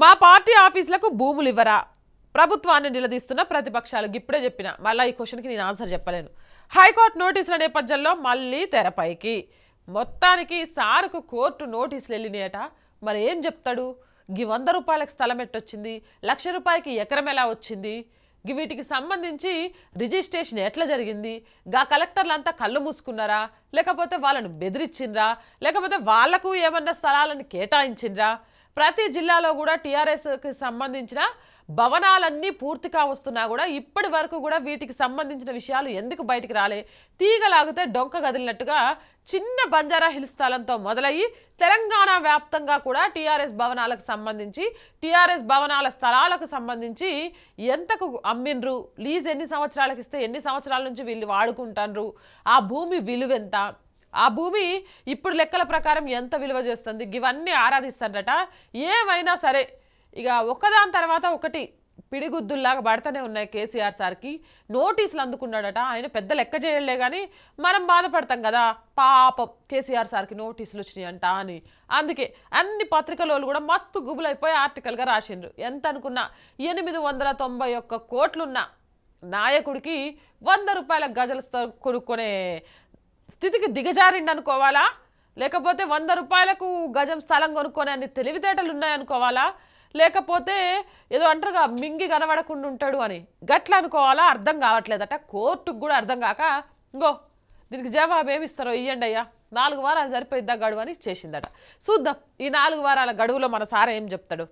మా పార్టీ ఆఫీసులకు భూములు ఇవ్వరా ప్రభుత్వాన్ని నిలదీస్తున్న ప్రతిపక్షాలు ఇప్పుడే చెప్పిన మళ్ళీ ఈ క్వశ్చన్కి నేను ఆన్సర్ చెప్పలేను హైకోర్టు నోటీసుల నేపథ్యంలో మళ్ళీ తెరపైకి మొత్తానికి సార్కు కోర్టు నోటీసులు వెళ్ళినాయట మరి ఏం చెప్తాడు గి వంద రూపాయలకు స్థలం ఎట్టొచ్చింది లక్ష రూపాయలకి ఎకరం ఎలా వచ్చింది వీటికి సంబంధించి రిజిస్ట్రేషన్ ఎట్లా జరిగింది గా కలెక్టర్లంతా కళ్ళు మూసుకున్నారా లేకపోతే వాళ్ళను బెదిరించిండ్రా లేకపోతే వాళ్లకు ఏమన్నా స్థలాలను కేటాయించిండ్రా ప్రతి జిల్లాలో కూడా టీఆర్ఎస్కి సంబంధించిన భవనాలన్నీ పూర్తిగా వస్తున్నా కూడా ఇప్పటి వరకు కూడా వీటికి సంబంధించిన విషయాలు ఎందుకు బయటికి రాలే తీగలాగితే డొంక కదిలినట్టుగా చిన్న బంజారా హిల్ స్థలంతో మొదలయ్యి తెలంగాణ వ్యాప్తంగా కూడా టీఆర్ఎస్ భవనాలకు సంబంధించి టీఆర్ఎస్ భవనాల స్థలాలకు సంబంధించి ఎంతకు అమ్మిండ్రు లీజ్ ఎన్ని సంవత్సరాలకు ఇస్తే ఎన్ని సంవత్సరాల నుంచి వీళ్ళు వాడుకుంటారు ఆ భూమి విలువెంత ఆ భూమి ఇప్పుడు లెక్కల ప్రకారం ఎంత విలువ చేస్తుంది ఇవన్నీ ఆరాధిస్తాడట ఏమైనా సరే ఇక ఒకదాని తర్వాత ఒకటి పిడిగుద్దుల్లాగా పడుతూనే ఉన్నాయి కేసీఆర్ సార్కి నోటీసులు అందుకున్నాడట ఆయన పెద్ద లెక్క చేయలే కానీ మనం బాధపడతాం కదా పాపం కేసీఆర్ సార్కి నోటీసులు వచ్చినాయంట అని అందుకే అన్ని పత్రికల కూడా మస్తు గుబులైపోయి ఆర్టికల్గా రాసిండ్రు ఎంత అనుకున్నా ఎనిమిది వందల తొంభై ఒక్క కోట్లున్న నాయకుడికి వంద రూపాయల గజలు కొనుక్కునే స్థితికి దిగజారిండనుకోవాలా లేకపోతే వంద రూపాయలకు గజం స్థలం కొనుక్కొని అన్ని తెలివితేటలు ఉన్నాయనుకోవాలా లేకపోతే ఏదో అంటారుగా మింగి కనబడకుండా ఉంటాడు అని గట్ల అనుకోవాలా అర్థం కావట్లేదట కోర్టుకు కూడా అర్థం కాక ఇంకో దీనికి జవాబు ఏమిస్తారో ఇయ్యండి అయ్యా నాలుగు వారాలు సరిపోయిద్దా గడువు అని చేసిందట చూద్దాం ఈ నాలుగు వారాల గడువులో మన సారా ఏం చెప్తాడు